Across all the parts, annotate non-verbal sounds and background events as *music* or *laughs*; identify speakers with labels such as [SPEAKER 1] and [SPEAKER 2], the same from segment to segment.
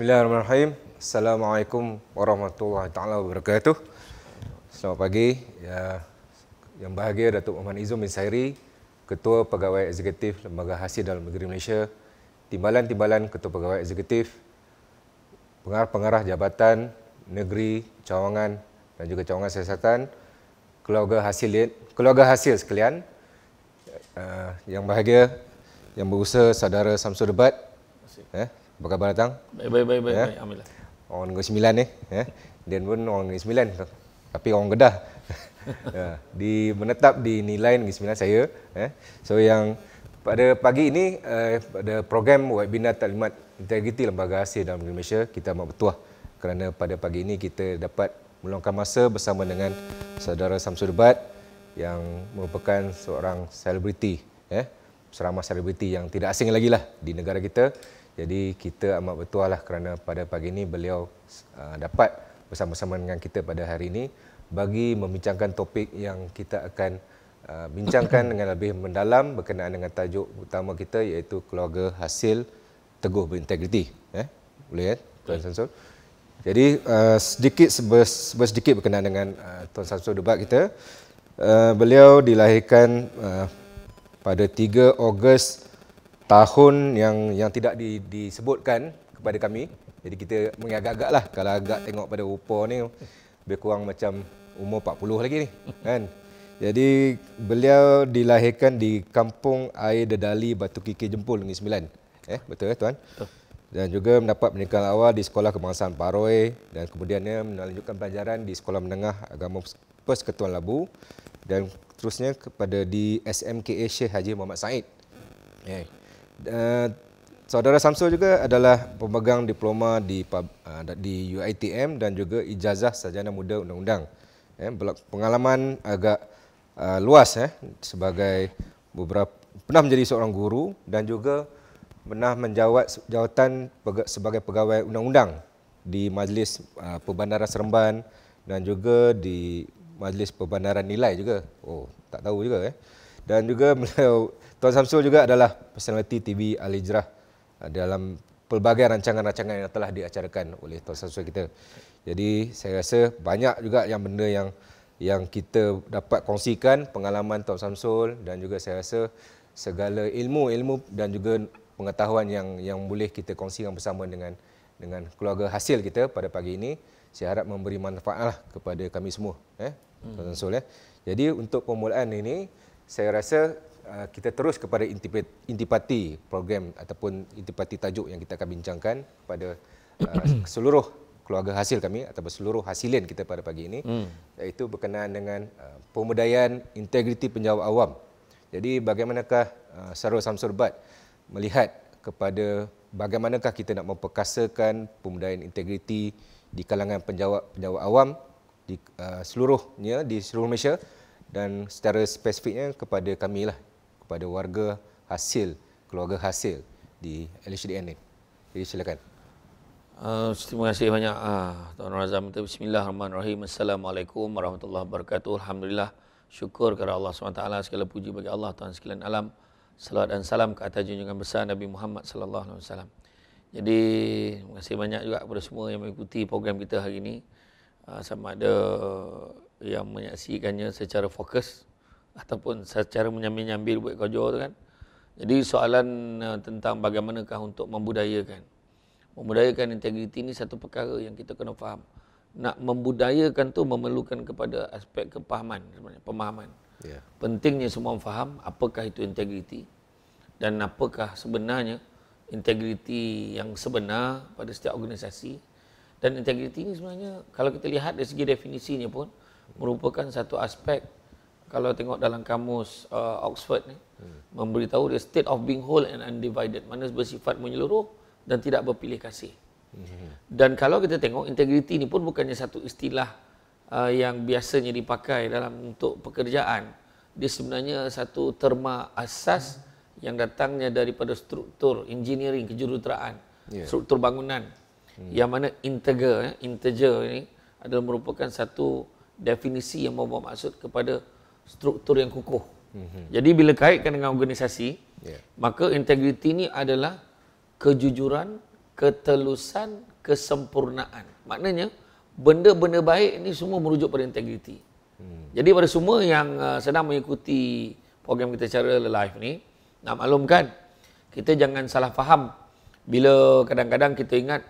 [SPEAKER 1] Bismillahirrahmanirrahim. Assalamualaikum warahmatullahi taala wabarakatuh. Selamat pagi. Ya, yang bahagia Datuk Muhammad Izum bin Sairi, Ketua Pegawai Eksekutif Lembaga Hasil Dalam Negeri Malaysia, timbalan-timbalan Ketua Pegawai Eksekutif, pengarah-pengarah jabatan negeri, cawangan dan juga cawangan siasatan, keluarga hasil keluarga hasil sekalian. Uh, yang bahagia yang berusaha saudara Samsul Debat, apa khabar datang?
[SPEAKER 2] Baik, baik, baik, baik, ya? baik.
[SPEAKER 1] Orang Negeri Sembilan ni. Ya? Dan pun orang Negeri Sembilan. Tapi orang Kedah. *laughs* ya. di menetap di nilai Negeri Sembilan saya. Eh? So yang pada pagi ini, eh, pada program webinar taklimat integriti lembaga asir dalam negeri Malaysia, kita amat bertuah. Kerana pada pagi ini kita dapat meluangkan masa bersama dengan saudara Samsul Bad yang merupakan seorang selebriti. Eh? Ya? Seramah selebriti yang tidak asing lagi lah di negara kita jadi kita amat bertuah lah kerana pada pagi ini beliau uh, dapat bersama-sama dengan kita pada hari ini bagi membincangkan topik yang kita akan uh, bincangkan dengan lebih mendalam berkenaan dengan tajuk utama kita iaitu keluarga hasil teguh berintegriti. Eh? Boleh kan eh? Tuan Sansur? Jadi uh, sedikit sebes, sedikit berkenaan dengan uh, Tuan Sansur debat kita. Uh, beliau dilahirkan uh, pada 3 Ogos 1900 tahun yang yang tidak di, disebutkan kepada kami. Jadi kita mengagak-agak lah kalau agak tengok pada rupa ni lebih kurang macam umur 40 lagi ni kan. Jadi beliau dilahirkan di Kampung Air Dedali Batu Kiki Jempul Negeri Sembilan. Eh betul ya eh, tuan? Betul. Dan juga mendapat pendidikan awal di Sekolah Kebangsaan Paroi dan kemudiannya melanjutkan pelajaran di Sekolah Menengah Agama Persekutuan Labu dan terusnya kepada di SMKA Syekh Haji Muhammad Said. Eh, Eh, saudara Samsul juga adalah pemegang diploma di uh, di UiTM dan juga ijazah sarjana muda undang-undang. Eh, pengalaman agak uh, luas eh sebagai beberapa pernah menjadi seorang guru dan juga pernah menjawat jawatan sebagai pegawai undang-undang di Majlis uh, Perbandaran Seremban dan juga di Majlis Perbandaran Nilai juga. Oh, tak tahu juga eh dan juga beliau Tuan Samsul juga adalah personaliti TV Al Hijrah eh, dalam pelbagai rancangan-rancangan yang telah diacarakan oleh Tuan Samsul kita. Jadi saya rasa banyak juga yang benda yang yang kita dapat kongsikan pengalaman Tuan Samsul dan juga saya rasa segala ilmu-ilmu dan juga pengetahuan yang yang boleh kita kongsikan bersama dengan dengan keluarga hasil kita pada pagi ini saya harap memberi manfaatlah kepada kami semua eh Tuan hmm. Samsul eh. Jadi untuk permulaan ini saya rasa uh, kita terus kepada intipati program ataupun intipati tajuk yang kita akan bincangkan kepada uh, *clears throat* seluruh keluarga hasil kami atau seluruh hasilin kita pada pagi ini hmm. iaitu berkenaan dengan uh, pemudaian integriti penjawab awam. Jadi bagaimanakah Sarul Samsurbat melihat kepada bagaimanakah kita nak memperkasakan pemudaian integriti di kalangan penjawab-penjawab awam di uh, seluruhnya di seluruh Malaysia dan secara spesifiknya kepada kami lah kepada warga hasil keluarga hasil di LHDN ni. Jadi silakan.
[SPEAKER 2] Uh, terima kasih banyak uh, Tuan Razam. Bismillahirrahmanirrahim. Assalamualaikum warahmatullahi wabarakatuh. Alhamdulillah. Syukur kepada Allah SWT. Segala puji bagi Allah Tuhan sekalian alam. Salam dan salam ke atas junjungan besar Nabi Muhammad sallallahu alaihi wasallam. Jadi terima kasih banyak juga kepada semua yang mengikuti program kita hari ini. Uh, sama ada yang menyaksikannya secara fokus ataupun secara menyambil-nyambil buat kerja tu kan. Jadi soalan uh, tentang bagaimanakah untuk membudayakan. Membudayakan integriti ni satu perkara yang kita kena faham. Nak membudayakan tu memerlukan kepada aspek kepahaman sebenarnya, pemahaman. Yeah. Pentingnya semua faham apakah itu integriti dan apakah sebenarnya integriti yang sebenar pada setiap organisasi dan integriti ini sebenarnya kalau kita lihat dari segi definisinya pun merupakan satu aspek kalau tengok dalam kamus uh, Oxford ni hmm. memberitahu the state of being whole and undivided mana bersifat menyeluruh dan tidak berpilih kasih. Hmm. Dan kalau kita tengok integriti ni pun bukannya satu istilah uh, yang biasanya dipakai dalam untuk pekerjaan. Dia sebenarnya satu terma asas hmm. yang datangnya daripada struktur engineering kejuruteraan, yeah. struktur bangunan. Hmm. Yang mana integer, eh, integer ini adalah merupakan satu definisi yang bawa maksud kepada struktur yang kukuh. Mm-hmm. Jadi bila kaitkan dengan organisasi, yeah. maka integriti ini adalah kejujuran, ketelusan, kesempurnaan. Maknanya benda-benda baik ini semua merujuk pada integriti. Mm. Jadi pada semua yang uh, sedang mengikuti program kita secara live ni, nak maklumkan kita jangan salah faham bila kadang-kadang kita ingat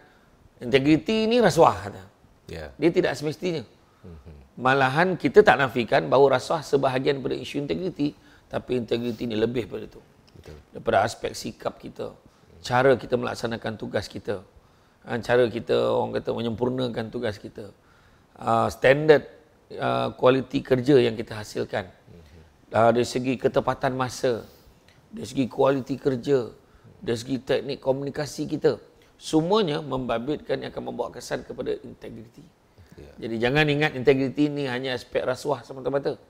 [SPEAKER 2] integriti ini rasuah Yeah. Dia tidak semestinya. Mm-hmm. Malahan kita tak nafikan bahawa rasuah sebahagian daripada isu integriti. Tapi integriti ini lebih daripada itu. Betul. Daripada aspek sikap kita. Cara kita melaksanakan tugas kita. Ha, cara kita orang kata menyempurnakan tugas kita. Ha, standard ha, kualiti kerja yang kita hasilkan. Mhm. Dari segi ketepatan masa. Dari segi kualiti kerja. Dari segi teknik komunikasi kita. Semuanya membabitkan yang akan membawa kesan kepada integriti. Ya. Jadi jangan ingat integriti ni hanya aspek rasuah semata-mata.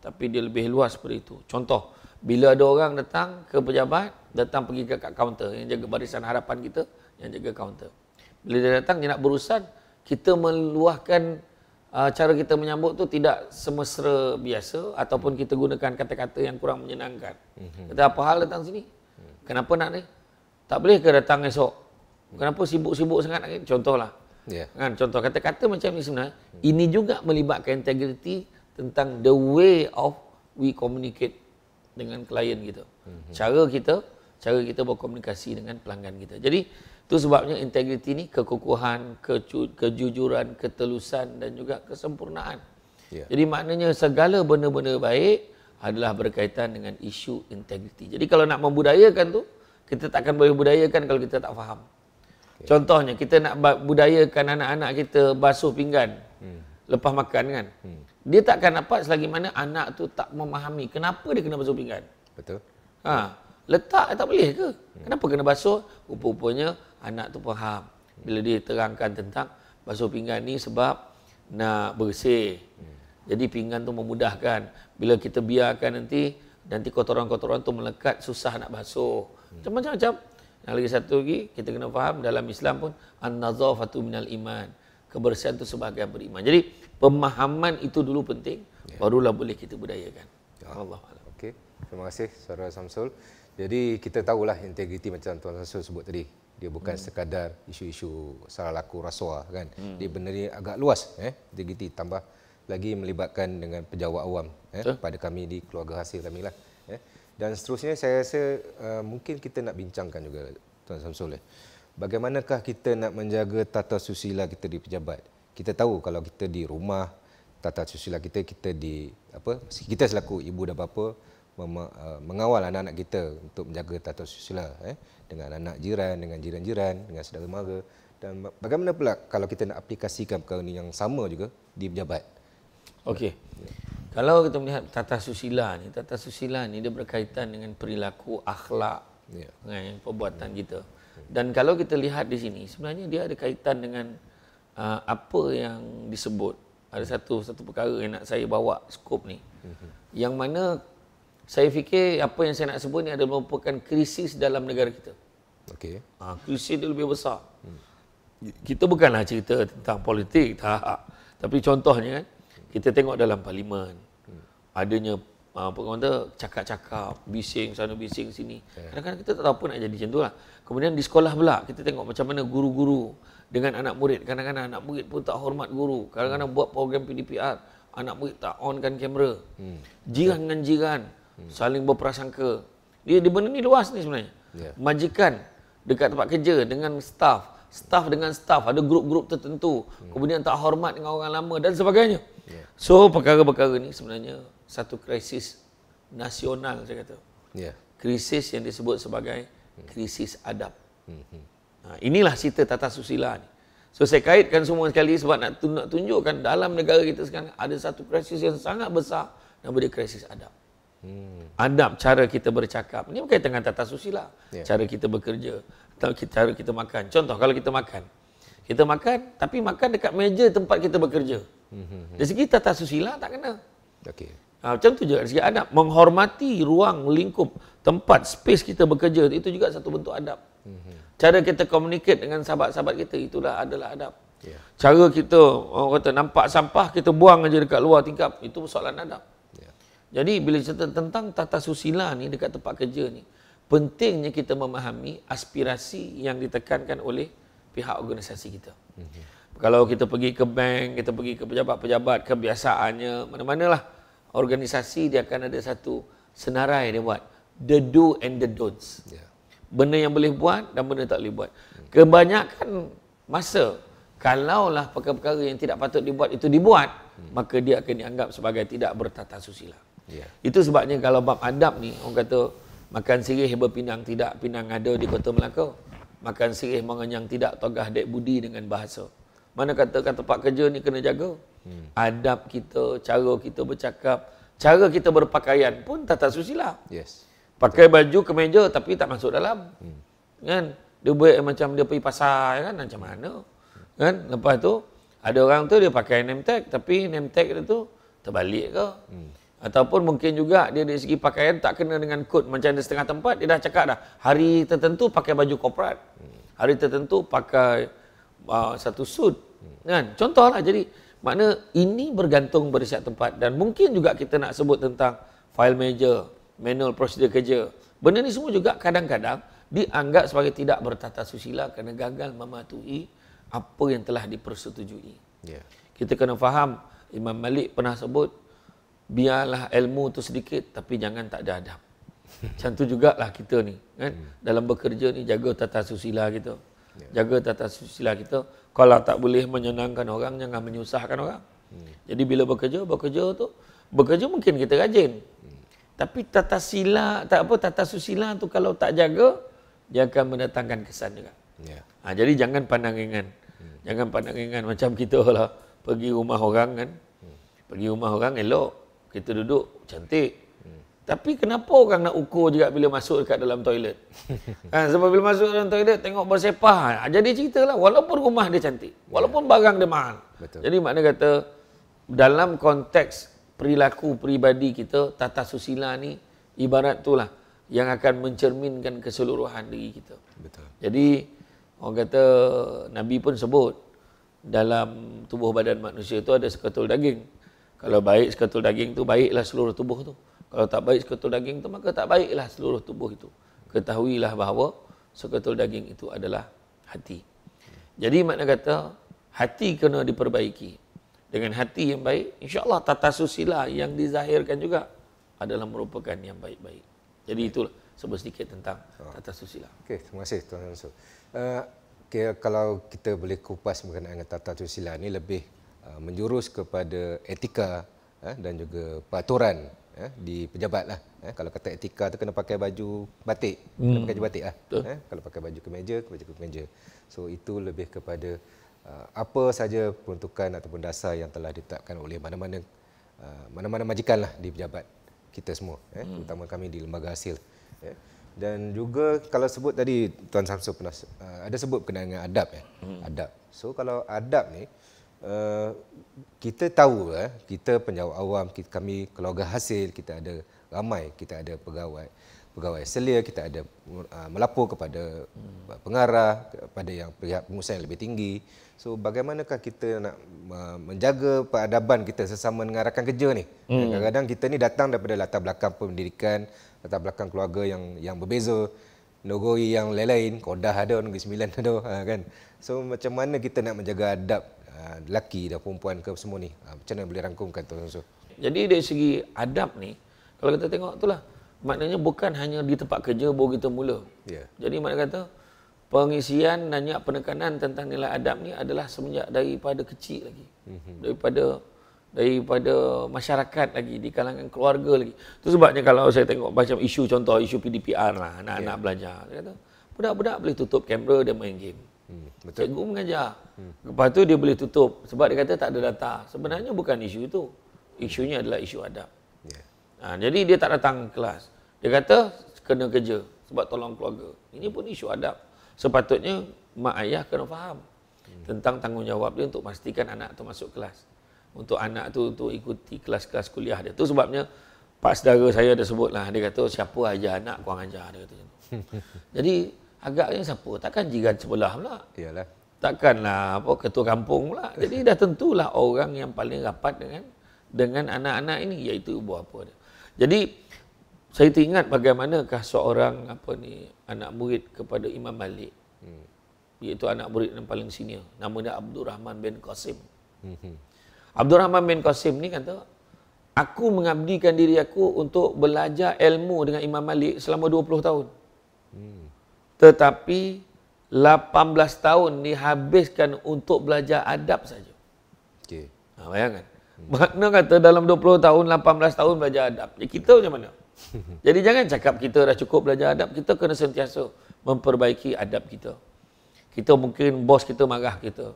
[SPEAKER 2] Tapi dia lebih luas seperti itu. Contoh, bila ada orang datang ke pejabat, datang pergi ke kaunter yang jaga barisan harapan kita, yang jaga kaunter. Bila dia datang, dia nak berurusan, kita meluahkan uh, cara kita menyambut tu tidak semesra biasa ataupun kita gunakan kata-kata yang kurang menyenangkan. Mhm. Kata, apa hal datang sini? Kenapa nak ni? Tak boleh ke datang esok? Kenapa sibuk-sibuk sangat? Contohlah. Yeah. Kan contoh kata-kata macam ini sebenarnya hmm. ini juga melibatkan integriti tentang the way of we communicate dengan klien kita. Hmm. Cara kita, cara kita berkomunikasi dengan pelanggan kita. Jadi itu sebabnya integriti ni kekukuhan, kecu- kejujuran, ketelusan dan juga kesempurnaan. Yeah. Jadi maknanya segala benda-benda baik adalah berkaitan dengan isu integriti. Jadi kalau nak membudayakan tu, kita tak akan boleh budayakan kalau kita tak faham. Contohnya kita nak budayakan anak-anak kita basuh pinggan hmm. lepas makan kan. Hmm. Dia tak akan dapat selagi mana anak tu tak memahami kenapa dia kena basuh pinggan. Betul. Ha, letak tak boleh ke? Hmm. Kenapa kena basuh? Rupa-rupanya anak tu faham. Bila dia terangkan tentang basuh pinggan ni sebab nak bersih. Hmm. Jadi pinggan tu memudahkan. Bila kita biarkan nanti nanti kotoran-kotoran tu melekat susah nak basuh. Macam-macam-macam. Yang lagi satu lagi kita kena faham dalam Islam pun an-nazafatu minal iman. Kebersihan itu sebahagian beriman. Jadi pemahaman itu dulu penting ya. barulah boleh kita budayakan. Ya. Allah
[SPEAKER 1] Okey. Terima kasih Saudara Samsul. Jadi kita tahulah integriti macam Tuan Samsul sebut tadi. Dia bukan hmm. sekadar isu-isu salah laku rasuah kan. Hmm. Dia benar agak luas eh integriti tambah lagi melibatkan dengan pejabat awam eh, huh? pada kami di keluarga hasil kami lah dan seterusnya saya rasa uh, mungkin kita nak bincangkan juga Tuan Samsul eh. Bagaimanakah kita nak menjaga tata susila kita di pejabat? Kita tahu kalau kita di rumah tata susila kita kita di apa? Kita selaku ibu dan bapa mem, uh, mengawal anak-anak kita untuk menjaga tata susila eh dengan anak jiran, dengan jiran-jiran, dengan saudara mara dan bagaimana pula kalau kita nak aplikasikan perkara ini yang sama juga di pejabat? Okey. Ya.
[SPEAKER 2] Kalau kita melihat tata susila ni, tata susila ni dia berkaitan dengan perilaku akhlak yeah. dengan perbuatan yeah. kita. Dan kalau kita lihat di sini, sebenarnya dia ada kaitan dengan uh, apa yang disebut. Ada satu satu perkara yang nak saya bawa skop ni. Mhm. Yang mana saya fikir apa yang saya nak sebut ni adalah merupakan krisis dalam negara kita. Okey. Ah, krisis dia lebih besar. Mm. Kita bukanlah cerita tentang politik, tak. Tapi contohnya kan, kita tengok dalam parlimen adanya ah, apa kata cakap-cakap bising sana bising sini ya. kadang-kadang kita tak tahu apa nak jadi macam lah. kemudian di sekolah pula kita tengok macam mana guru-guru dengan anak murid kadang-kadang anak murid pun tak hormat guru kadang-kadang buat program PDPR anak murid tak onkan kamera hmm. jiran dengan jiran hmm. saling berprasangka dia di benda ni luas ni sebenarnya ya. majikan dekat tempat kerja dengan staff staff dengan staff ada grup-grup tertentu hmm. kemudian tak hormat dengan orang lama dan sebagainya Yeah. So perkara-perkara ni sebenarnya satu krisis nasional saya kata. Yeah. Krisis yang disebut sebagai hmm. krisis adab. Mm-hmm. Inilah cerita tata susila ni. So saya kaitkan semua sekali sebab nak tunjukkan dalam negara kita sekarang ada satu krisis yang sangat besar nama dia krisis adab. Hmm. Adab cara kita bercakap ni berkaitan dengan tata susila. Yeah. Cara kita bekerja, cara kita makan. Contoh kalau kita makan. Kita makan, tapi makan dekat meja tempat kita bekerja. Mhm. Dari segi tata susila, tak kena. Okay. Ha, ah, macam tu juga, dari segi adab. Menghormati ruang, lingkup, tempat, space kita bekerja, itu juga satu bentuk adab. Mhm. Cara kita communicate dengan sahabat-sahabat kita, itulah adalah adab. Yeah. Cara kita, orang kata, nampak sampah, kita buang aja dekat luar tingkap, itu persoalan adab. Yeah. Jadi, bila cerita tentang tata susila ni, dekat tempat kerja ni, pentingnya kita memahami aspirasi yang ditekankan oleh pihak organisasi kita. Mm-hmm. Kalau kita pergi ke bank, kita pergi ke pejabat-pejabat, kebiasaannya mana mana lah organisasi dia akan ada satu senarai dia buat the do and the don'ts. Yeah. Benda yang boleh buat dan benda tak boleh buat. Mm-hmm. Kebanyakan masa kalaulah perkara-perkara yang tidak patut dibuat itu dibuat, mm-hmm. maka dia akan dianggap sebagai tidak bertata susila. Yeah. Itu sebabnya kalau bab adab ni orang kata makan sirih berpinang tidak pinang ada di Kota Melaka makan sirih mengenyang tidak togah dek budi dengan bahasa. Mana kata kata tempat kerja ni kena jaga. Hmm. Adab kita, cara kita bercakap, cara kita berpakaian pun tata susila. Yes. Pakai Betul. baju kemeja tapi tak masuk dalam. Hmm. Kan? Dia buat macam dia pergi pasar ya kan macam mana. Hmm. Kan? Lepas tu ada orang tu dia pakai name tag tapi name tag dia tu terbalik ke. Hmm. Ataupun mungkin juga dia dari segi pakaian tak kena dengan kod macam di setengah tempat dia dah cakap dah hari tertentu pakai baju korporat. Hari tertentu pakai uh, satu suit. Kan? lah. jadi makna ini bergantung pada setiap tempat dan mungkin juga kita nak sebut tentang file major, manual prosedur kerja. Benda ni semua juga kadang-kadang dianggap sebagai tidak bertata susila kerana gagal mematuhi apa yang telah dipersetujui. Yeah. Kita kena faham Imam Malik pernah sebut biarlah ilmu tu sedikit tapi jangan tak ada adab. Macam tu jugalah kita ni kan hmm. dalam bekerja ni jaga tata susila kita. Ya. Jaga tata susila kita. Kalau tak boleh menyenangkan orang jangan menyusahkan orang. Hmm. Jadi bila bekerja bekerja tu bekerja mungkin kita rajin. Hmm. Tapi tata sila tak apa tata susila tu kalau tak jaga dia akan mendatangkan kesan juga. Yeah. Ha, jadi jangan pandang ringan. Hmm. Jangan pandang ringan macam kita lah pergi rumah orang kan. Hmm. Pergi rumah orang elok kita duduk cantik. Hmm. Tapi kenapa orang nak ukur juga bila masuk dekat dalam toilet? kan *laughs* sebab bila masuk dalam toilet tengok bersepah. Ha, jadi ceritalah walaupun rumah dia cantik, ya. walaupun yeah. barang dia mahal. Betul. Jadi makna kata dalam konteks perilaku peribadi kita tata susila ni ibarat itulah yang akan mencerminkan keseluruhan diri kita. Betul. Jadi orang kata Nabi pun sebut dalam tubuh badan manusia itu ada sekatul daging. Kalau baik seketul daging tu baiklah seluruh tubuh tu. Kalau tak baik seketul daging tu maka tak baiklah seluruh tubuh itu. Ketahuilah bahawa seketul daging itu adalah hati. Jadi makna kata hati kena diperbaiki. Dengan hati yang baik, insyaAllah tata susila yang dizahirkan juga adalah merupakan yang baik-baik. Jadi itulah sebut sedikit tentang tata susila.
[SPEAKER 1] Okey, terima kasih Tuan Ransu. Uh, eh, okay, kalau kita boleh kupas mengenai tata susila ini lebih Uh, menjurus kepada etika eh, dan juga peraturan eh, di pejabat lah. Eh, kalau kata etika tu kena pakai baju batik, hmm. kena pakai baju batik lah. Eh, kalau pakai baju kemeja, kena pakai baju kemeja. So itu lebih kepada uh, apa saja peruntukan ataupun dasar yang telah ditetapkan oleh mana-mana uh, mana-mana majikan lah di pejabat kita semua, eh, hmm. terutama kami di lembaga hasil. Eh. Dan juga kalau sebut tadi Tuan Samsul pernah uh, ada sebut berkenaan adab ya, eh. hmm. adab. So kalau adab ni, Eh, kita tahu eh kita penjawat awam kita, kami keluarga hasil kita ada ramai kita ada pegawai pegawai selia kita ada uh, melapor kepada hmm. pengarah kepada yang pihak pengusaha yang lebih tinggi so bagaimanakah kita nak uh, menjaga peradaban kita sesama dengan rakan kerja ni hmm. kadang-kadang kita ni datang daripada latar belakang pendidikan latar belakang keluarga yang yang berbeza negeri yang lain-lain kodah ada negeri sembilan *laughs* ada ha, kan so macam mana kita nak menjaga adab Ah, lelaki dan perempuan ke semua ni? Ah, macam mana boleh rangkumkan Tuan Sur?
[SPEAKER 2] Jadi dari segi adab ni, kalau kita tengok itulah, maknanya bukan hanya di tempat kerja baru kita mula. Yeah. Jadi maknanya kata, pengisian dan penekanan tentang nilai adab ni adalah semenjak daripada kecil lagi. Mm-hmm. Daripada daripada masyarakat lagi, di kalangan keluarga lagi. Itu sebabnya kalau saya tengok macam isu contoh, isu PDPR lah, anak-anak yeah. belajar. Dia kata, budak-budak boleh tutup kamera dan main game. Hmm, betul. Cikgu mengajar. Hmm. Lepas tu dia boleh tutup sebab dia kata tak ada data. Sebenarnya bukan isu itu. Isunya adalah isu adab. Yeah. Ha, jadi dia tak datang kelas. Dia kata kena kerja sebab tolong keluarga. Ini pun isu adab. Sepatutnya mak ayah kena faham hmm. tentang tanggungjawab dia untuk pastikan anak tu masuk kelas. Untuk anak tu untuk ikuti kelas-kelas kuliah dia. Tu sebabnya pak saudara saya ada sebutlah dia kata siapa ajar anak kurang ajar dia kata. *laughs* Jadi agaknya siapa? Takkan jiran sebelah pula. Iyalah. Takkanlah apa ketua kampung pula. Jadi dah tentulah orang yang paling rapat dengan dengan anak-anak ini iaitu ibu apa dia. Jadi saya teringat bagaimanakah seorang apa ni anak murid kepada Imam Malik. Hmm. Iaitu anak murid yang paling senior. Nama dia Abdul Rahman bin Qasim. Hmm. Abdul Rahman bin Qasim ni kata, Aku mengabdikan diri aku untuk belajar ilmu dengan Imam Malik selama 20 tahun. Hmm tetapi 18 tahun dihabiskan untuk belajar adab saja. Okey. Ha, bayangkan. Makna kata dalam 20 tahun, 18 tahun belajar adab. Ya, kita macam mana? *laughs* Jadi jangan cakap kita dah cukup belajar adab. Kita kena sentiasa memperbaiki adab kita. Kita mungkin bos kita marah kita.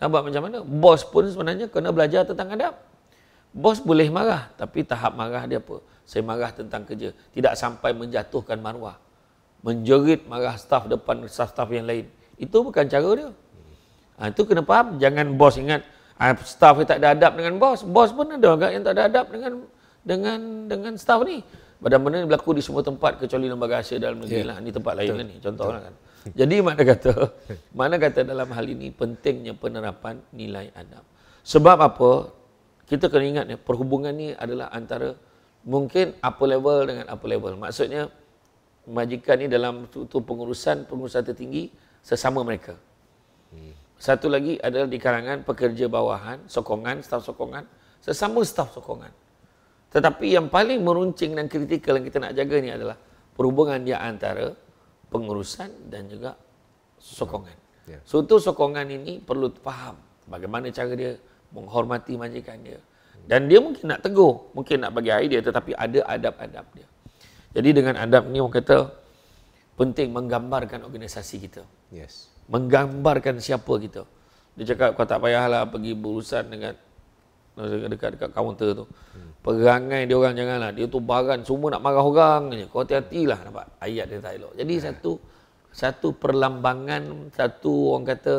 [SPEAKER 2] Nampak macam mana? Bos pun sebenarnya kena belajar tentang adab. Bos boleh marah. Tapi tahap marah dia apa? Saya marah tentang kerja. Tidak sampai menjatuhkan maruah menjerit marah staf depan staf-staf yang lain. Itu bukan cara dia. Ha, itu kena faham. Jangan bos ingat ha, staf dia tak ada adab dengan bos. Bos pun ada agak yang tak ada adab dengan dengan dengan staf ni. Padahal benda ni berlaku di semua tempat kecuali lembaga asyik dalam negeri yeah. lah. Ini tempat lain lah ni. Contoh lah kan. Jadi mana kata, mana kata dalam hal ini pentingnya penerapan nilai adab. Sebab apa, kita kena ingat ya, perhubungan ni adalah antara mungkin apa level dengan apa level. Maksudnya, majikan ni dalam struktur pengurusan pengurusan tertinggi sesama mereka. Hmm. Satu lagi adalah di kalangan pekerja bawahan, sokongan, staf sokongan, sesama staf sokongan. Tetapi yang paling meruncing dan kritikal yang kita nak jaga ni adalah perhubungan dia antara pengurusan dan juga sokongan. Yeah. So, itu sokongan ini perlu faham bagaimana cara dia menghormati majikan dia. Dan dia mungkin nak tegur, mungkin nak bagi idea tetapi ada adab-adab dia. Jadi dengan adab ni orang kata penting menggambarkan organisasi kita. Yes. Menggambarkan siapa kita. Dia cakap kau tak payahlah pergi berurusan dengan dekat dekat kaunter tu. Hmm. Perangai dia orang janganlah. Dia tu barang semua nak marah orang je. Kau hati-hatilah nampak ayat dia tak elok. Jadi yeah. satu satu perlambangan satu orang kata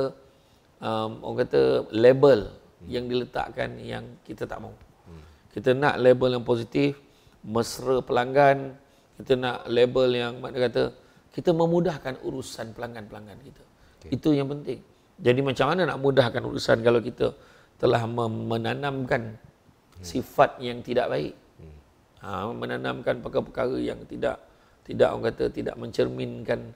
[SPEAKER 2] um, orang kata label hmm. yang diletakkan yang kita tak mau. Hmm. Kita nak label yang positif, mesra pelanggan, kita nak label yang mana kata kita memudahkan urusan pelanggan-pelanggan kita. Okay. Itu yang penting. Jadi macam mana nak mudahkan urusan kalau kita telah menanamkan hmm. sifat yang tidak baik. Hmm. Ha, menanamkan perkara-perkara yang tidak tidak orang kata tidak mencerminkan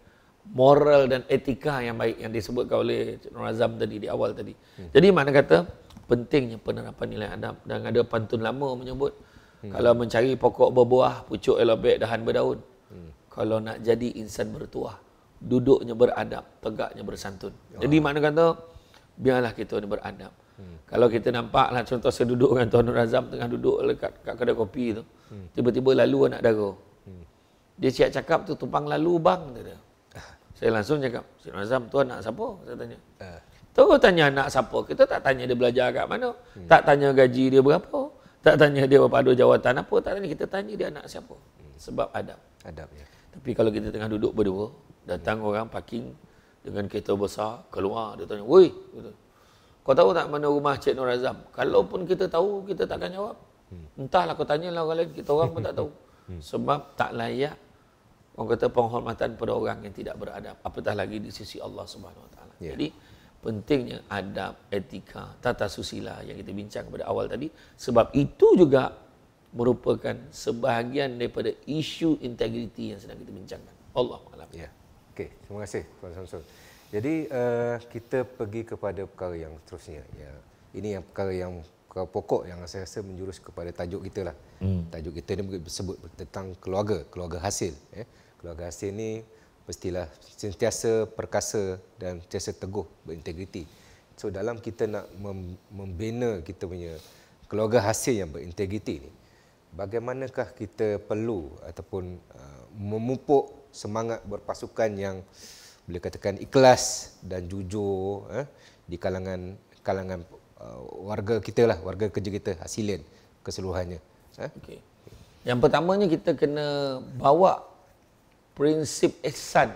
[SPEAKER 2] moral dan etika yang baik yang disebutkan oleh Nur Azam tadi di awal tadi. Hmm. Jadi mana kata pentingnya penerapan nilai adab dan ada pantun lama menyebut Hmm. Kalau mencari pokok berbuah, pucuk elok elobek, dahan berdaun. Hmm. Kalau nak jadi insan bertuah, duduknya beradab, tegaknya bersantun. Oh. Jadi mana kata, biarlah kita ni beradab. Hmm. Kalau kita nampak lah, contoh saya duduk dengan Tuan Nur Azam tengah duduk dekat, dekat kedai kopi tu. Hmm. Tiba-tiba lalu anak dara. Hmm. Dia siap cakap tu, tumpang lalu bang. Dia. *laughs* saya langsung cakap, Tuan Azam tuan nak siapa? Saya tanya. Uh. Eh. Tahu tanya anak siapa? Kita tak tanya dia belajar kat mana. Hmm. Tak tanya gaji dia berapa. Hmm. Tak tanya dia bapa ada jawatan apa, tak tanya kita tanya dia anak siapa. Hmm. Sebab adab. Adab ya. Tapi kalau kita tengah duduk berdua, datang ya. orang parking dengan kereta besar, keluar dia tanya, "Woi," Kau tahu tak mana rumah Cik Nur Azam? Kalaupun kita tahu, kita takkan jawab. Hmm. Entahlah kau tanyalah orang lain, kita orang pun tak tahu. *laughs* Sebab tak layak orang kata penghormatan pada orang yang tidak beradab, apatah lagi di sisi Allah Subhanahu Wa ya. Jadi, pentingnya adab, etika, tata susila yang kita bincang pada awal tadi sebab itu juga merupakan sebahagian daripada isu integriti yang sedang kita bincangkan. Allah Alam. Ya.
[SPEAKER 1] Okey, terima kasih Tuan Samsul. Jadi uh, kita pergi kepada perkara yang seterusnya. Ya. Ini yang perkara yang perkara pokok yang saya rasa menjurus kepada tajuk kita lah. Hmm. Tajuk kita ni sebut tentang keluarga, keluarga hasil. Ya. Keluarga hasil ni mestilah sentiasa perkasa dan sentiasa teguh berintegriti. So dalam kita nak mem- membina kita punya keluarga hasil yang berintegriti ini, bagaimanakah kita perlu ataupun uh, memupuk semangat berpasukan yang boleh katakan ikhlas dan jujur eh, di kalangan kalangan uh, warga kita lah, warga kerja kita, hasilin keseluruhannya. Eh? Okay.
[SPEAKER 2] Yang pertamanya kita kena bawa prinsip ihsan.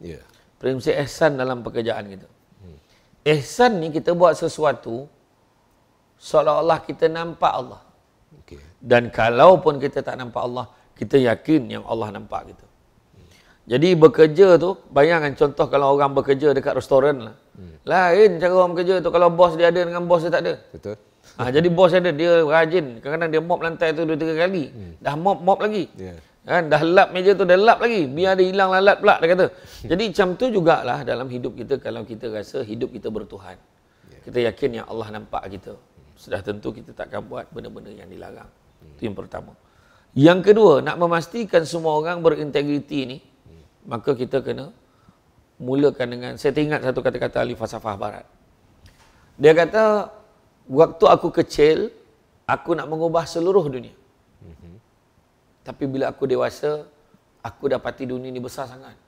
[SPEAKER 2] Ya. Prinsip ihsan dalam pekerjaan kita. Hmm. Ihsan ni kita buat sesuatu seolah-olah kita nampak Allah. Okay. Dan kalaupun kita tak nampak Allah, kita yakin yang Allah nampak kita. Jadi bekerja tu, bayangkan contoh kalau orang bekerja dekat restoran lah. Hmm. Lain cara orang bekerja tu kalau bos dia ada dengan bos dia tak ada. Betul. Ha, jadi bos dia ada, dia rajin. Kadang-kadang dia mop lantai tu dua tiga kali. Hmm. Dah mop, mop lagi. Yeah. Kan? Dah lap meja tu, dah lap lagi. Biar dia hilang lalat pula, dia kata. Jadi macam tu jugalah dalam hidup kita kalau kita rasa hidup kita bertuhan. Ya. Kita yakin yang Allah nampak kita. Sudah tentu kita takkan buat benda-benda yang dilarang. Itu yang pertama. Yang kedua, nak memastikan semua orang berintegriti ni, maka kita kena mulakan dengan, saya teringat satu kata-kata Ali Fasafah Barat. Dia kata, waktu aku kecil, aku nak mengubah seluruh dunia. Tapi bila aku dewasa, aku dapati dunia ini besar sangat.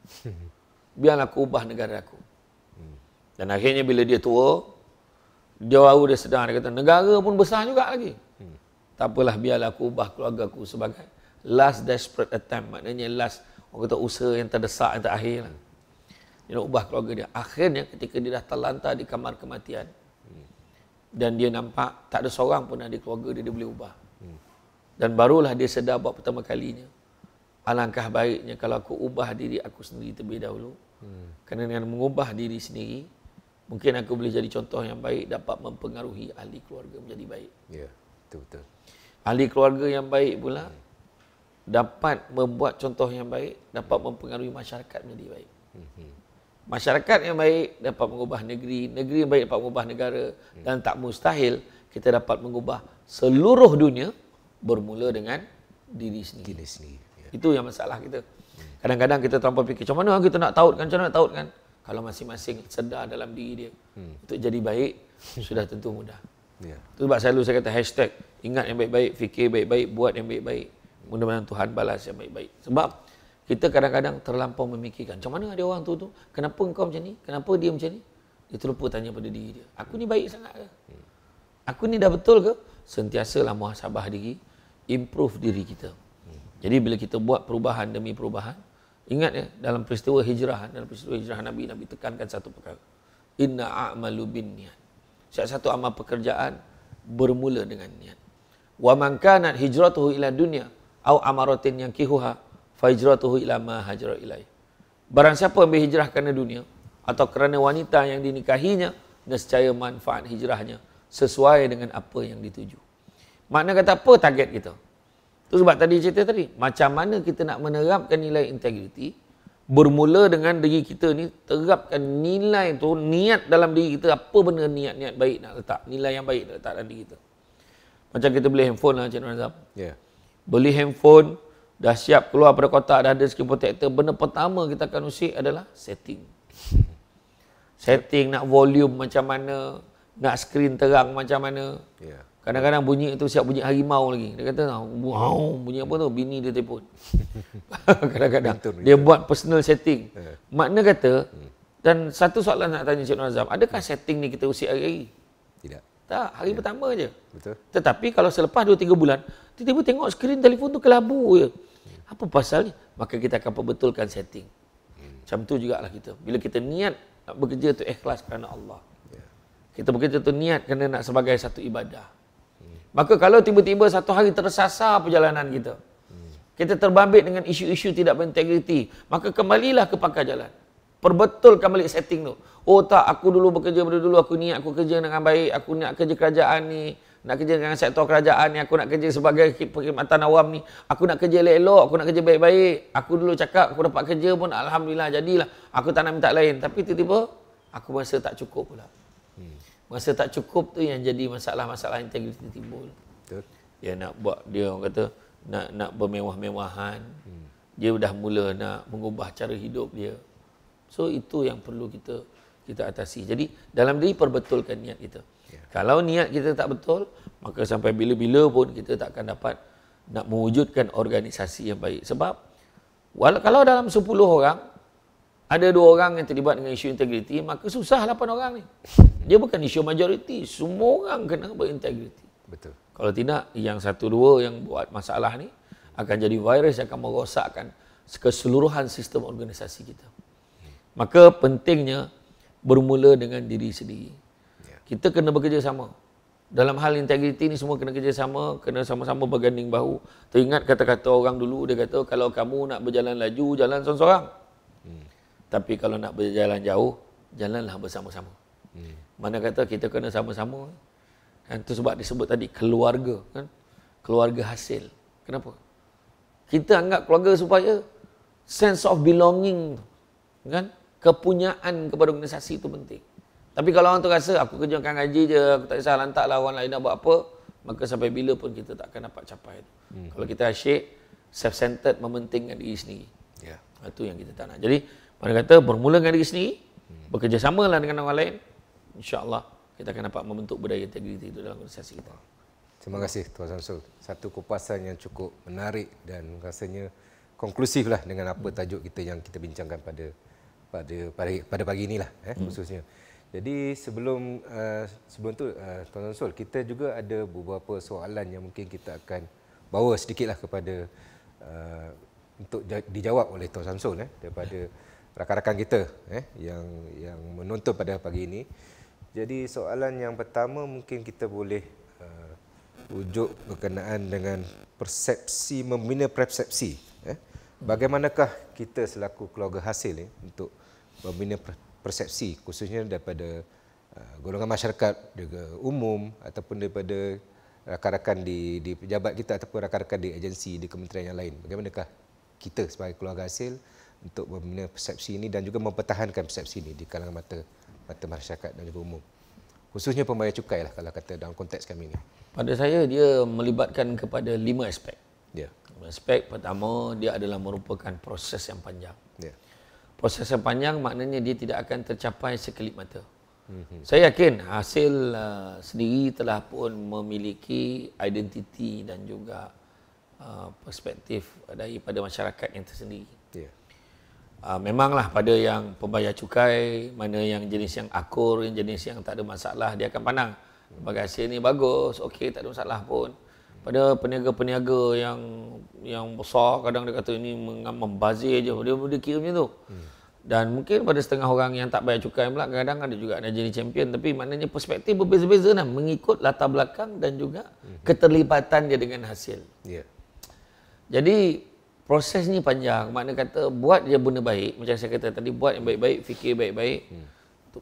[SPEAKER 2] *laughs* Biar aku ubah negara aku. Hmm. Dan akhirnya bila dia tua, jauh dia sedang dia kata negara pun besar juga lagi. Hmm. Tak apalah biarlah aku ubah keluarga aku sebagai last desperate attempt. Maknanya last orang kata usaha yang terdesak yang terakhir lah. Dia nak ubah keluarga dia. Akhirnya ketika dia dah terlantar di kamar kematian. Hmm. Dan dia nampak tak ada seorang pun ada keluarga dia, dia boleh ubah. Dan barulah dia sedar buat pertama kalinya. Alangkah baiknya kalau aku ubah diri aku sendiri terlebih dahulu. Hmm. Kerana dengan mengubah diri sendiri, mungkin aku boleh jadi contoh yang baik dapat mempengaruhi ahli keluarga menjadi baik. Ya, yeah, betul-betul. Ahli keluarga yang baik pula hmm. dapat membuat contoh yang baik, dapat hmm. mempengaruhi masyarakat menjadi baik. Hmm. Masyarakat yang baik dapat mengubah negeri, negeri yang baik dapat mengubah negara. Hmm. Dan tak mustahil kita dapat mengubah seluruh dunia. Hmm bermula dengan diri sendiri. Diri sendiri. Ya. Itu yang masalah kita. Kadang-kadang kita terlalu fikir, macam mana kita nak tautkan, macam mana nak tautkan? Kalau masing-masing sedar dalam diri dia, hmm. untuk jadi baik, sudah tentu mudah. Yeah. Itu sebab selalu saya kata hashtag, ingat yang baik-baik, fikir baik-baik, buat yang baik-baik. Mudah-mudahan Tuhan balas yang baik-baik. Sebab kita kadang-kadang terlampau memikirkan, macam mana ada orang tu tu? Kenapa engkau macam ni? Kenapa dia macam ni? Dia terlupa tanya pada diri dia. Aku ni baik sangat ke? Hmm. Aku ni dah betul ke? Sentiasalah muhasabah diri improve diri kita. Jadi bila kita buat perubahan demi perubahan, ingat ya dalam peristiwa hijrah, dalam peristiwa hijrah Nabi Nabi tekankan satu perkara. Inna a'malu bin niat. Setiap satu amal pekerjaan bermula dengan niat. Wa man kana hijratuhu ila dunya au amaratin yang kihuha fa hijratuhu ila ma hajara ilai. Barang siapa yang berhijrah kerana dunia atau kerana wanita yang dinikahinya, nescaya manfaat hijrahnya sesuai dengan apa yang dituju. Makna kata apa target kita? Itu sebab tadi cerita tadi. Macam mana kita nak menerapkan nilai integriti bermula dengan diri kita ni terapkan nilai tu, niat dalam diri kita apa benda niat-niat baik nak letak, nilai yang baik nak letak dalam diri kita. Macam kita beli handphone lah Encik Nur Azam. Yeah. Beli handphone, dah siap keluar pada kotak, dah ada skin protector. Benda pertama kita akan usik adalah setting. *laughs* setting nak volume macam mana, nak screen terang macam mana. Yeah. Kadang-kadang bunyi tu siap bunyi harimau lagi. Dia kata, wow, bunyi apa tu? Bini dia telefon. *laughs* Kadang-kadang dia buat personal setting. Eh. Makna kata, hmm. dan satu soalan nak tanya Cik Nur Azam, adakah hmm. setting ni kita usik hari-hari? Tidak. Tak, hari Tidak. pertama je. Betul. Tetapi kalau selepas 2-3 bulan, tiba-tiba tengok skrin telefon tu kelabu je. Hmm. Apa pasal ni? Maka kita akan perbetulkan setting. Macam tu jugalah kita. Bila kita niat nak bekerja tu ikhlas kerana Allah. Ya. Kita bekerja tu niat kerana nak sebagai satu ibadah. Maka kalau tiba-tiba satu hari tersasar perjalanan kita. Kita terbabit dengan isu-isu tidak berintegriti. Maka kembalilah ke pakar jalan. Perbetul kembali setting tu. Oh tak, aku dulu bekerja pada dulu. Aku niat aku kerja dengan baik. Aku nak kerja kerajaan ni. Nak kerja dengan sektor kerajaan ni. Aku nak kerja sebagai perkhidmatan awam ni. Aku nak kerja elok-elok. Aku nak kerja baik-baik. Aku dulu cakap aku dapat kerja pun Alhamdulillah jadilah. Aku tak nak minta lain. Tapi tiba-tiba aku rasa tak cukup pula masa tak cukup tu yang jadi masalah-masalah integriti timbul. Betul. Dia ya, nak buat dia orang kata nak nak bermewah-mewahan. Hmm. Dia dah mula nak mengubah cara hidup dia. So itu yang perlu kita kita atasi. Jadi dalam diri perbetulkan niat kita. Yeah. Kalau niat kita tak betul, maka sampai bila-bila pun kita tak akan dapat nak mewujudkan organisasi yang baik. Sebab walau, kalau dalam 10 orang, ada dua orang yang terlibat dengan isu integriti, maka susah 8 orang ni. Dia bukan isu majoriti. Semua orang kena berintegriti. Betul. Kalau tidak, yang satu dua yang buat masalah ni akan jadi virus yang akan merosakkan keseluruhan sistem organisasi kita. Maka pentingnya bermula dengan diri sendiri. Ya. Kita kena bekerja sama. Dalam hal integriti ni semua kena sama, kena sama-sama berganding bahu. Teringat kata-kata orang dulu, dia kata kalau kamu nak berjalan laju, jalan seorang-seorang. Hmm. Tapi kalau nak berjalan jauh, jalanlah bersama-sama. Mana kata kita kena sama-sama. Kan tu sebab disebut tadi keluarga kan. Keluarga hasil. Kenapa? Kita anggap keluarga supaya sense of belonging Kan? Kepunyaan kepada organisasi itu penting. Tapi kalau orang tu rasa aku kerja kan gaji je, aku tak kisah lantak lah orang lain nak buat apa, maka sampai bila pun kita tak akan dapat capai itu. Hmm. Kalau kita asyik self-centered mementingkan diri sendiri. Ya. Yeah. Itu yang kita tak nak. Jadi, mana kata bermula dengan diri sendiri, hmm. bekerjasamalah dengan orang lain, insyaAllah kita akan dapat membentuk budaya integriti itu dalam organisasi kita.
[SPEAKER 1] Terima kasih Tuan Samsul. Satu kupasan yang cukup menarik dan rasanya konklusif lah dengan apa tajuk kita yang kita bincangkan pada pada pada, pada pagi inilah eh, hmm. khususnya. Jadi sebelum uh, sebelum tu uh, Tuan Samsul, kita juga ada beberapa soalan yang mungkin kita akan bawa sedikitlah kepada uh, untuk dijawab oleh Tuan Samsul eh, daripada hmm. rakan-rakan kita eh, yang yang menonton pada pagi ini. Jadi soalan yang pertama mungkin kita boleh rujuk uh, berkenaan dengan persepsi membina persepsi. Eh? Bagaimanakah kita selaku keluarga hasil eh, untuk membina persepsi khususnya daripada uh, golongan masyarakat juga umum ataupun daripada rakan-rakan di, di pejabat kita ataupun rakan-rakan di agensi di kementerian yang lain. Bagaimanakah kita sebagai keluarga hasil untuk membina persepsi ini dan juga mempertahankan persepsi ini di kalangan mata mata masyarakat dan juga umum. Khususnya pembayar cukai
[SPEAKER 2] lah kalau kata dalam konteks kami ni. Pada saya dia melibatkan kepada lima aspek. Ya. Yeah. Aspek pertama dia adalah merupakan proses yang panjang. Ya. Yeah. Proses yang panjang maknanya dia tidak akan tercapai sekelip mata. Mm-hmm. Saya yakin hasil uh, sendiri telah pun memiliki identiti dan juga uh, perspektif daripada masyarakat yang tersendiri. Yeah uh, memanglah pada yang pembayar cukai mana yang jenis yang akur yang jenis yang tak ada masalah dia akan pandang pembayar hasil ni bagus okey tak ada masalah pun pada peniaga-peniaga yang yang besar kadang dia kata ini membazir je dia, dia kira macam tu hmm. dan mungkin pada setengah orang yang tak bayar cukai pula kadang ada juga ada jenis champion tapi maknanya perspektif berbeza-beza Nah mengikut latar belakang dan juga hmm. keterlibatan dia dengan hasil yeah. jadi proses ni panjang makna kata buat dia benda baik macam saya kata tadi buat yang baik-baik fikir baik-baik hmm.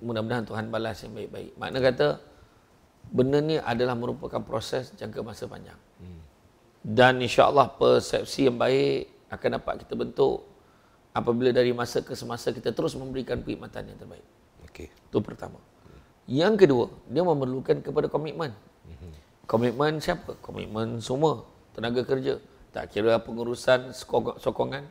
[SPEAKER 2] mudah-mudahan Tuhan balas yang baik-baik makna kata benda ni adalah merupakan proses jangka masa panjang hmm. dan insya-Allah persepsi yang baik akan dapat kita bentuk apabila dari masa ke semasa kita terus memberikan perkhidmatan yang terbaik okey tu pertama yang kedua dia memerlukan kepada komitmen hmm. komitmen siapa komitmen semua tenaga kerja tak kira pengurusan sokongan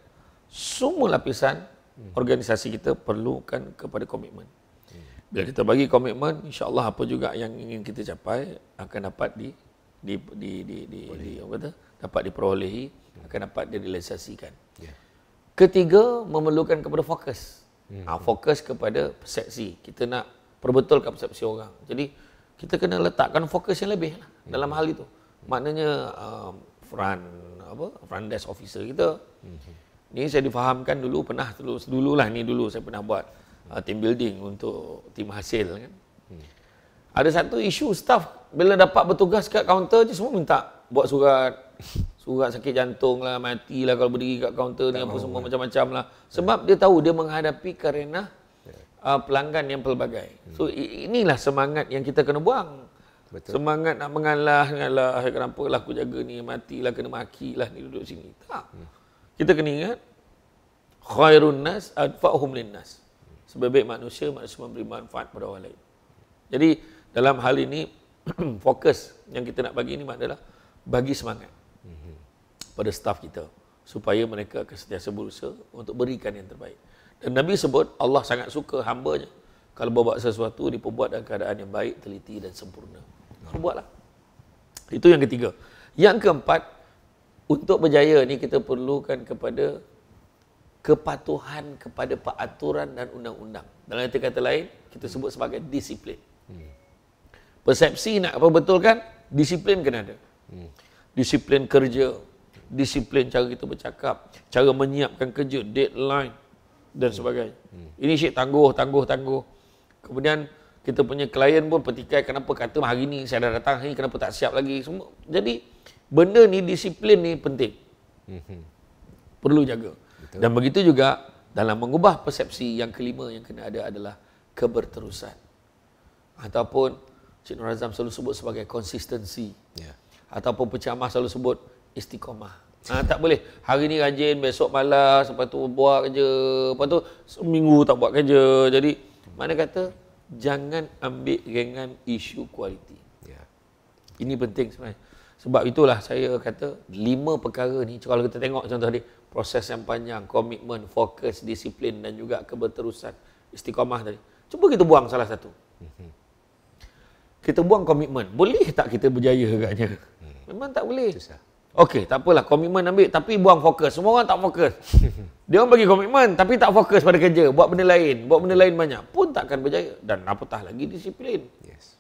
[SPEAKER 2] semua lapisan hmm. organisasi kita perlukan kepada komitmen hmm. bila kita bagi komitmen insyaallah apa juga yang ingin kita capai akan dapat di di di di, di, di apa kata dapat diperolehi hmm. akan dapat direalisasikan yeah. ketiga memerlukan kepada fokus hmm. ha, fokus kepada persepsi kita nak perbetulkan persepsi orang jadi kita kena letakkan fokus yang lebih lah hmm. dalam hal itu. Maknanya um, Fran, apa front desk officer kita. Hmm. Ni saya difahamkan dulu pernah dulu dululah ni dulu saya pernah buat hmm. uh, team building untuk team hasil kan. Hmm. Ada satu isu staff bila dapat bertugas kat kaunter je semua minta buat surat surat sakit jantung lah, mati lah kalau berdiri kat kaunter ni apa semua lah. macam-macam lah. Ya. Sebab yeah. dia tahu dia menghadapi karena ya. uh, pelanggan yang pelbagai. Hmm. So inilah semangat yang kita kena buang. Betul. Semangat nak mengalah, mengalah. Kenapa lah aku jaga ni, matilah, kena maki lah ni duduk sini. Tak. Hmm. Kita kena ingat, khairun nas adfa'uhum linnas. Sebebaik manusia, manusia memberi manfaat pada orang lain. Jadi, dalam hal ini, *clears throat* fokus yang kita nak bagi ini adalah bagi semangat hmm. pada staff kita supaya mereka akan sentiasa berusaha untuk berikan yang terbaik. Dan Nabi sebut Allah sangat suka hamba hambanya kalau bawa sesuatu diperbuat dalam keadaan yang baik, teliti dan sempurna. Hmm. Kau buatlah. Itu yang ketiga. Yang keempat, untuk berjaya ni kita perlukan kepada kepatuhan kepada peraturan dan undang-undang. Dalam kata, kata lain, kita sebut sebagai disiplin. Hmm. Persepsi nak apa betul kan? Disiplin kena ada. Hmm. Disiplin kerja, disiplin cara kita bercakap, cara menyiapkan kerja, deadline dan hmm. sebagainya. Ini syik tangguh, tangguh, tangguh. Kemudian kita punya klien pun petikai kenapa kata hari ni saya dah datang hari ni kenapa tak siap lagi semua jadi benda ni disiplin ni penting mhm. perlu jaga Betul. dan begitu juga dalam mengubah persepsi yang kelima yang kena ada adalah keberterusan ataupun Cik Nur Azam selalu sebut sebagai konsistensi yeah. ataupun pencamah selalu sebut istiqomah ha, tak boleh hari ni rajin besok malas lepas tu buat kerja lepas tu seminggu tak buat kerja jadi mana kata jangan ambil ringan isu kualiti. Ya. Ini penting sebenarnya. Sebab itulah saya kata lima perkara ni kalau kita tengok contoh tadi proses yang panjang, komitmen, fokus, disiplin dan juga keberterusan istiqamah tadi. Cuba kita buang salah satu. Mhm. Kita buang komitmen. Boleh tak kita berjaya agaknya? Hmm. Memang tak boleh. Susah. Okey, tak apalah komitmen ambil tapi buang fokus. Semua orang tak fokus. *laughs* Dia orang bagi komitmen tapi tak fokus pada kerja, buat benda lain, buat benda lain banyak pun takkan berjaya dan apatah lagi disiplin. Yes.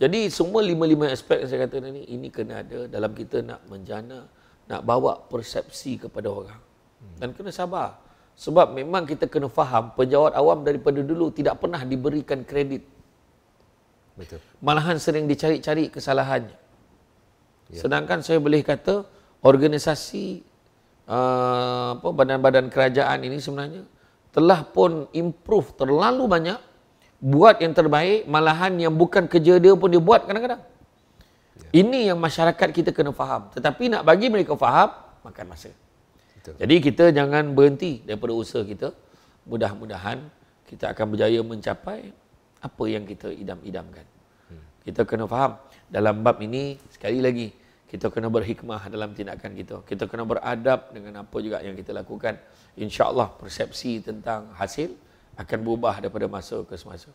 [SPEAKER 2] Jadi semua lima-lima aspek yang saya kata tadi ini kena ada dalam kita nak menjana, nak bawa persepsi kepada orang. Hmm. Dan kena sabar. Sebab memang kita kena faham pejabat awam daripada dulu tidak pernah diberikan kredit. Betul. Malahan sering dicari-cari kesalahannya. Ya. Sedangkan saya boleh kata organisasi uh, badan-badan kerajaan ini sebenarnya telah pun improve terlalu banyak buat yang terbaik malahan yang bukan kerja dia pun dia buat kadang-kadang. Yeah. Ini yang masyarakat kita kena faham. Tetapi nak bagi mereka faham makan masa. Betul. Jadi kita jangan berhenti daripada usaha kita. Mudah-mudahan kita akan berjaya mencapai apa yang kita idam-idamkan. Hmm. Kita kena faham dalam bab ini sekali lagi kita kena berhikmah dalam tindakan kita. Kita kena beradab dengan apa juga yang kita lakukan. InsyaAllah persepsi tentang hasil akan berubah daripada masa ke semasa.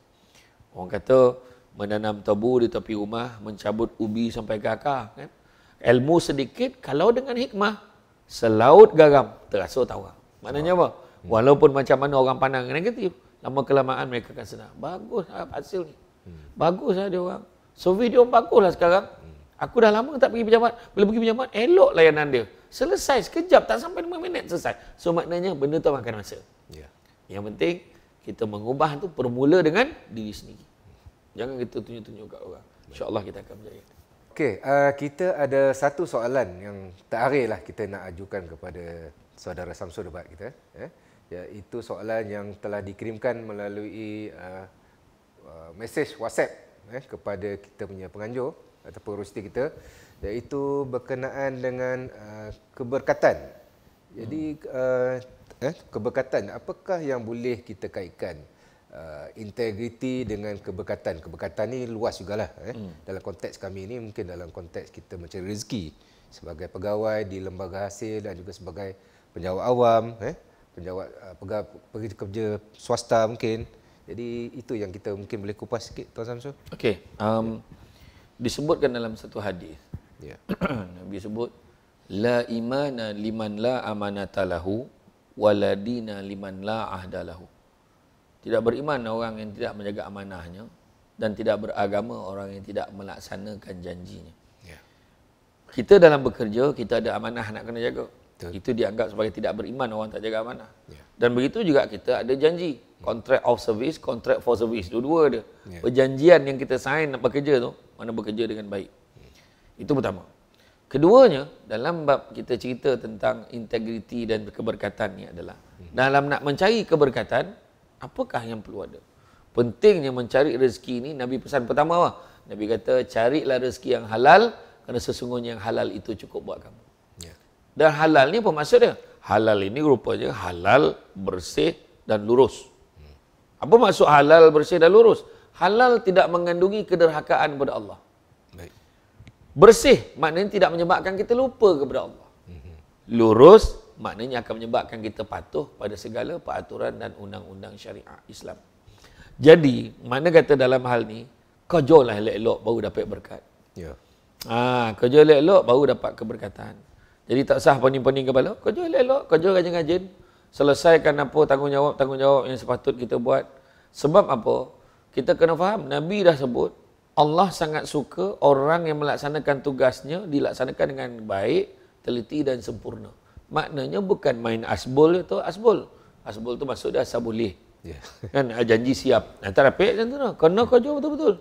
[SPEAKER 2] Orang kata, menanam tebu di tepi rumah, mencabut ubi sampai ke akar. Kan? Ilmu sedikit, kalau dengan hikmah, selaut garam, terasa tawa. Maknanya apa? Hmm. Walaupun macam mana orang pandang negatif, lama kelamaan mereka akan senang. Bagus lah hasil ni. Hmm. Bagus lah dia orang. So video bagus sekarang. Aku dah lama tak pergi pejabat. Bila pergi pejabat, elok layanan dia. Selesai sekejap, tak sampai 5 minit selesai. So maknanya benda tu makan masa. Yeah. Yang penting kita mengubah tu permula dengan diri sendiri. Jangan kita tunjuk-tunjuk kat orang. InsyaAllah kita akan berjaya.
[SPEAKER 1] Okay, uh, kita ada satu soalan yang terakhir lah kita nak ajukan kepada saudara Samsul debat kita. Eh? Iaitu soalan yang telah dikirimkan melalui uh, uh, mesej WhatsApp eh, kepada kita punya penganjur ataupun roster kita iaitu berkenaan dengan uh, keberkatan. Jadi uh, eh, keberkatan apakah yang boleh kita kaitkan uh, integriti dengan keberkatan? Keberkatan ni luas jugalah eh. Hmm. Dalam konteks kami ni mungkin dalam konteks kita mencari rezeki sebagai pegawai di lembaga hasil dan juga sebagai penjawat awam eh penjawat uh, pegawai kerja swasta
[SPEAKER 2] mungkin. Jadi itu yang kita mungkin boleh kupas sikit Tuan Samsul. Okey. Um disebutkan dalam satu hadis. Ya. *clears throat* Nabi sebut la imana liman la amanata lahu waladina liman la ahdalahu. Tidak beriman orang yang tidak menjaga amanahnya dan tidak beragama orang yang tidak melaksanakan janjinya. Ya. Kita dalam bekerja kita ada amanah nak kena jaga. Betul. Itu dianggap sebagai tidak beriman orang tak jaga amanah. Ya. Dan begitu juga kita ada janji, contract of service, contract for service, dua-dua ada. Ya. Perjanjian yang kita sign nak bekerja tu, mana bekerja dengan baik. Itu pertama. Keduanya, dalam bab kita cerita tentang integriti dan keberkatan ni adalah dalam nak mencari keberkatan, apakah yang perlu ada? Pentingnya mencari rezeki ni Nabi pesan pertama apa? Nabi kata carilah rezeki yang halal kerana sesungguhnya yang halal itu cukup buat kamu. Ya. Dan halal ni apa maksudnya? Halal ini rupanya halal, bersih dan lurus. Hmm. Apa maksud halal, bersih dan lurus? halal tidak mengandungi kederhakaan kepada Allah. Baik. Bersih maknanya tidak menyebabkan kita lupa kepada Allah. Mhm. Lurus maknanya akan menyebabkan kita patuh pada segala peraturan dan undang-undang syariah Islam. Jadi, mana kata dalam hal ni, kajolah elok-elok baru dapat berkat. Ya. Ah, ha, kerja elok-elok baru dapat keberkatan. Jadi tak sah pening-pening kepala. Kerja elok-elok, kerja rajin-rajin. Selesaikan apa tanggungjawab-tanggungjawab yang sepatut kita buat. Sebab apa? kita kena faham Nabi dah sebut Allah sangat suka orang yang melaksanakan tugasnya dilaksanakan dengan baik, teliti dan sempurna. Maknanya bukan main asbol atau asbol. Asbol tu maksud dia asal boleh. Ya. kan ah, janji siap. Nah, tak rapik macam tu. Kena kau jual betul-betul.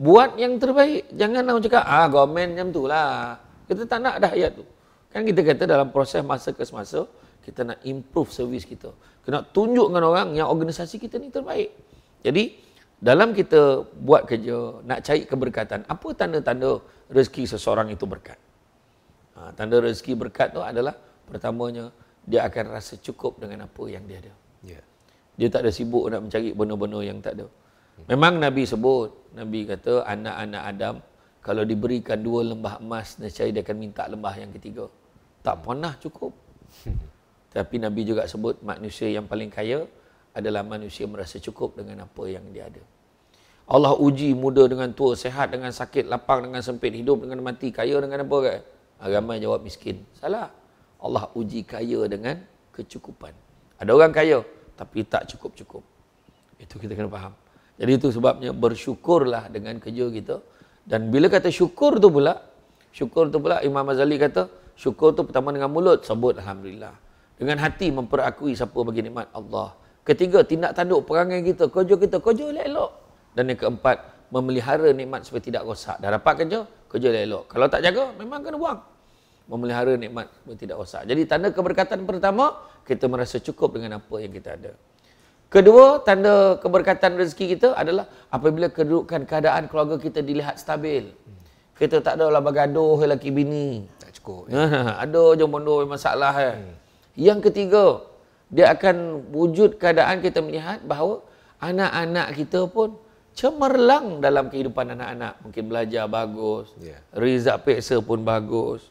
[SPEAKER 2] Buat yang terbaik. Jangan nak cakap, ah, gomen macam tu lah. Kita tak nak dah ayat tu. Kan kita kata dalam proses masa ke semasa, kita nak improve servis kita. Kena tunjuk dengan orang yang organisasi kita ni terbaik. Jadi, dalam kita buat kerja, nak cari keberkatan, apa tanda-tanda rezeki seseorang itu berkat? Ha, tanda rezeki berkat tu adalah pertamanya, dia akan rasa cukup dengan apa yang dia ada. Yeah. Dia tak ada sibuk nak mencari benda-benda yang tak ada. Memang Nabi sebut, Nabi kata anak-anak Adam, kalau diberikan dua lembah emas, nescaya dia akan minta lembah yang ketiga. Tak pernah cukup. *laughs* Tapi Nabi juga sebut manusia yang paling kaya, adalah manusia merasa cukup dengan apa yang dia ada. Allah uji muda dengan tua, sehat dengan sakit, lapang dengan sempit, hidup dengan mati, kaya dengan apa ke? Ah, ramai jawab miskin. Salah. Allah uji kaya dengan kecukupan. Ada orang kaya, tapi tak cukup-cukup. Itu kita kena faham. Jadi itu sebabnya bersyukurlah dengan kerja kita. Dan bila kata syukur tu pula, syukur tu pula Imam Azali kata, syukur tu pertama dengan mulut, sebut Alhamdulillah. Dengan hati memperakui siapa bagi nikmat Allah. Ketiga, tindak tanduk perangai kita, kerja kita, kerja elok-elok. Dan yang keempat, memelihara nikmat supaya tidak rosak. Dah dapat kerja, kerja elok-elok. Kalau tak jaga, memang kena buang. Memelihara nikmat supaya tidak rosak. Jadi tanda keberkatan pertama, kita merasa cukup dengan apa yang kita ada. Kedua, tanda keberkatan rezeki kita adalah apabila kedudukan keadaan keluarga kita dilihat stabil. Kita tak ada lah bergaduh lelaki bini. Tak cukup. Ya. *laughs* ada je bondo masalah. Eh. Hmm. Yang ketiga, dia akan wujud keadaan kita melihat bahawa anak-anak kita pun cemerlang dalam kehidupan anak-anak. Mungkin belajar bagus, yeah. rizab peksa pun bagus.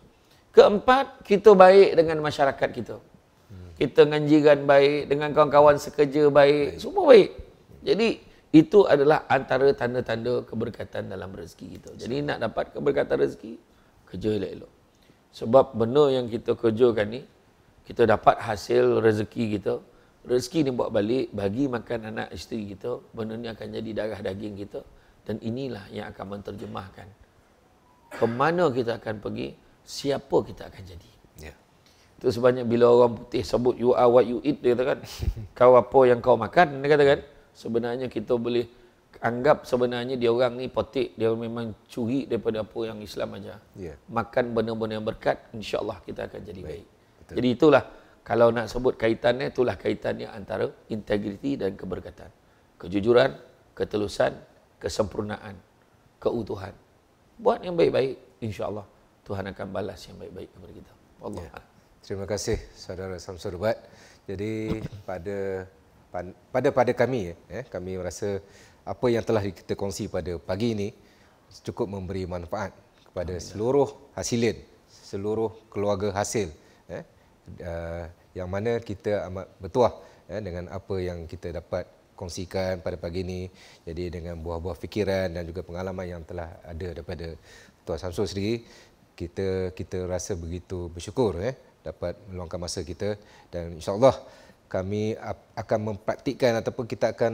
[SPEAKER 2] Keempat, kita baik dengan masyarakat kita. Kita dengan jiran baik, dengan kawan-kawan sekerja baik, baik. semua baik. Jadi, itu adalah antara tanda-tanda keberkatan dalam rezeki kita. Jadi, nak dapat keberkatan rezeki, kerja elok-elok. Sebab benda yang kita kerjakan ni, kita dapat hasil rezeki kita rezeki ni buat balik bagi makan anak isteri kita benda ni akan jadi darah daging kita dan inilah yang akan menterjemahkan ke mana kita akan pergi siapa kita akan jadi ya itu sebanyak bila orang putih sebut you are what you eat dia kata kan *laughs* kau apa yang kau makan dia kata kan sebenarnya kita boleh anggap sebenarnya dia orang ni potik dia memang curi daripada apa yang Islam aja ya. makan benda-benda yang berkat insyaallah kita akan jadi baik, baik. Betul. Jadi itulah kalau nak sebut kaitannya itulah kaitannya antara integriti dan keberkatan. Kejujuran, ketelusan, kesempurnaan, keutuhan. Buat yang baik-baik insya-Allah Tuhan akan balas yang baik-baik kepada kita. Wallah. Ya. Terima kasih
[SPEAKER 1] saudara Samsul Rubat. Jadi pada pada pada kami ya, eh kami merasa apa yang telah kita kongsi pada pagi ini cukup memberi manfaat kepada seluruh hasilin, seluruh keluarga hasil. Uh, yang mana kita amat bertuah ya, dengan apa yang kita dapat kongsikan pada pagi ini. Jadi dengan buah-buah fikiran dan juga pengalaman yang telah ada daripada Tuan Samsul sendiri, kita kita rasa begitu bersyukur ya, dapat meluangkan masa kita dan insyaAllah kami akan mempraktikkan ataupun kita akan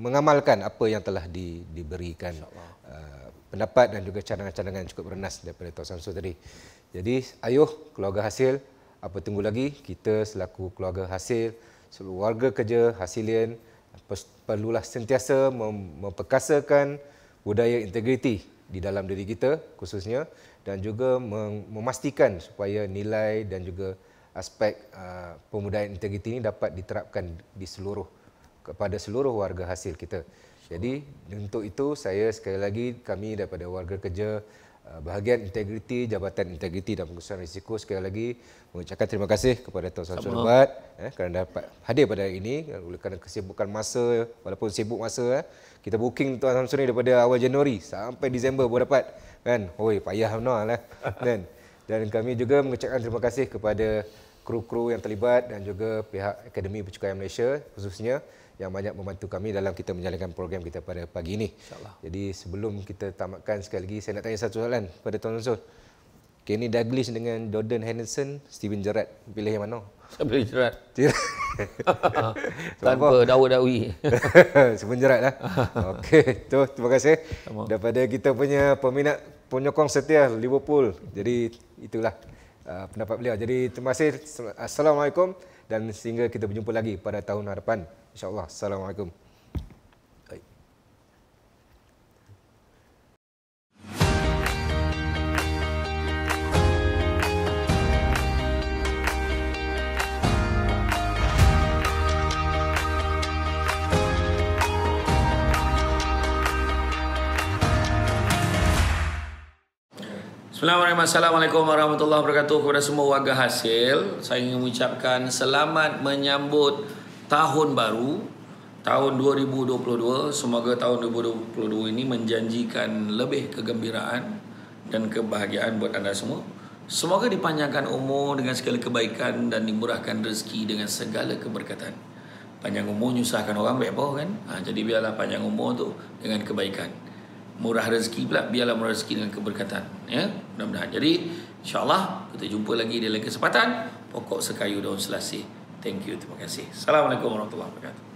[SPEAKER 1] mengamalkan apa yang telah di, diberikan uh, pendapat dan juga cadangan-cadangan cukup renas daripada Tuan Samsul tadi. Jadi ayuh keluarga hasil apa tunggu lagi kita selaku keluarga hasil seluruh warga kerja hasilian perlulah sentiasa memperkasakan budaya integriti di dalam diri kita khususnya dan juga memastikan supaya nilai dan juga aspek uh, pemudahan integriti ini dapat diterapkan di seluruh kepada seluruh warga hasil kita. Jadi untuk itu saya sekali lagi kami daripada warga kerja Uh, bahagian integriti jabatan integriti dan pengurusan risiko sekali lagi mengucapkan terima kasih kepada Tuan Samsul Lebat eh, kerana dapat hadir pada hari ini oleh kerana kesibukan masa walaupun sibuk masa eh, kita booking Tuan Samsul ni daripada awal Januari sampai Disember baru dapat kan oi payah benar lah kan dan kami juga mengucapkan terima kasih kepada kru-kru yang terlibat dan juga pihak Akademi Pencukaian Malaysia khususnya yang banyak membantu kami dalam kita menjalankan program kita pada pagi ini. Jadi sebelum kita tamatkan sekali lagi, saya nak tanya satu soalan kepada Tuan Zul. Kenny Douglas dengan Jordan Henderson, Steven Gerrard, pilih yang mana? Saya pilih Gerrard. *laughs* Tanpa Dawud Dawi. Steven *laughs* Gerrard lah. *laughs* Okey, tu, terima kasih. Daripada kita punya peminat penyokong setia Liverpool. Jadi itulah uh, pendapat beliau. Jadi terima kasih. Assalamualaikum dan sehingga kita berjumpa lagi pada tahun hadapan. InsyaAllah. Assalamualaikum.
[SPEAKER 2] Assalamualaikum Assalamualaikum warahmatullahi wabarakatuh kepada semua warga hasil. Saya ingin mengucapkan selamat menyambut tahun baru tahun 2022. Semoga tahun 2022 ini menjanjikan lebih kegembiraan dan kebahagiaan buat anda semua. Semoga dipanjangkan umur dengan segala kebaikan dan dimurahkan rezeki dengan segala keberkatan. Panjang umur menyusahkan orang baik apa kan? Ha, jadi biarlah panjang umur tu dengan kebaikan murah rezeki pula biarlah murah rezeki dengan keberkatan ya mudah-mudahan jadi insyaallah kita jumpa lagi di lain kesempatan pokok sekayu daun selasih thank you terima kasih assalamualaikum warahmatullahi wabarakatuh